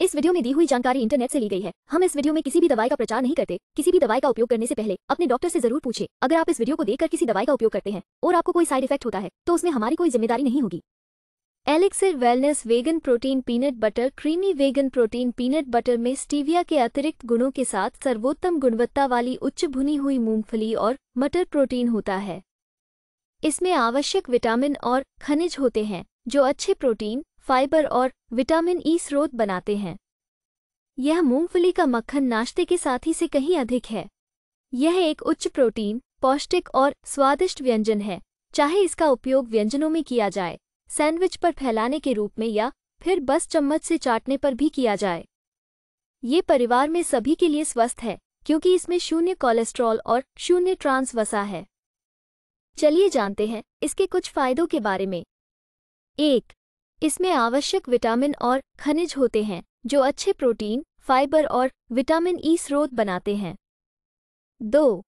इस वीडियो में दी हुई जानकारी इंटरनेट से ली गई है हम इस वीडियो में किसी भी दवाई का प्रचार नहीं करते किसी भी दवाई का उपयोग करने से पहले अपने डॉक्टर से जरूर पूछे अगर आप इस वीडियो को देखकर किसी दवाई का उपयोग करते हैं और आपको कोई साइड इफेक्ट होता है तो उसमें हमारी कोई जिम्मेदारी नहीं होगी elixir wellness vegan protein peanut butter creamy vegan protein peanut butter में स्टीविया के अतिरिक्त गुणों के साथ सर्वोत्तम गुणवत्ता वाली उच्च भुनी हुई मूंगफली और मटर प्रोटीन होता है इसमें आवश्यक विटामिन और खनिज होते हैं जो अच्छे प्रोटीन फाइबर और विटामिन ई स्रोत बनाते हैं यह मूंगफली का मक्खन नाश्ते के साथ ही से कहीं अधिक है यह एक उच्च प्रोटीन पौष्टिक और स्वादिष्ट व्यंजन है चाहे इसका उपयोग व्यंजनों में किया जाए सैंडविच पर फैलाने के रूप में या फिर बस चम्मच से चाटने पर भी किया जाए ये परिवार में सभी के लिए स्वस्थ है क्योंकि इसमें शून्य कोलेस्ट्रॉल और शून्य ट्रांस वसा है चलिए जानते हैं इसके कुछ फायदों के बारे में एक इसमें आवश्यक विटामिन और खनिज होते हैं जो अच्छे प्रोटीन फाइबर और विटामिन ई स्रोत बनाते हैं दो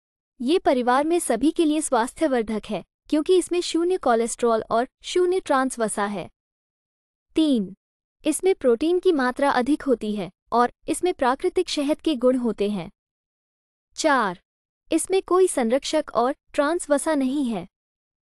ये परिवार में सभी के लिए स्वास्थ्यवर्धक है क्योंकि इसमें शून्य कोलेस्ट्रॉल और शून्य ट्रांस वसा है तीन इसमें प्रोटीन की मात्रा अधिक होती है और इसमें प्राकृतिक शहद के गुण होते हैं चार इसमें कोई संरक्षक और ट्रांस वसा नहीं है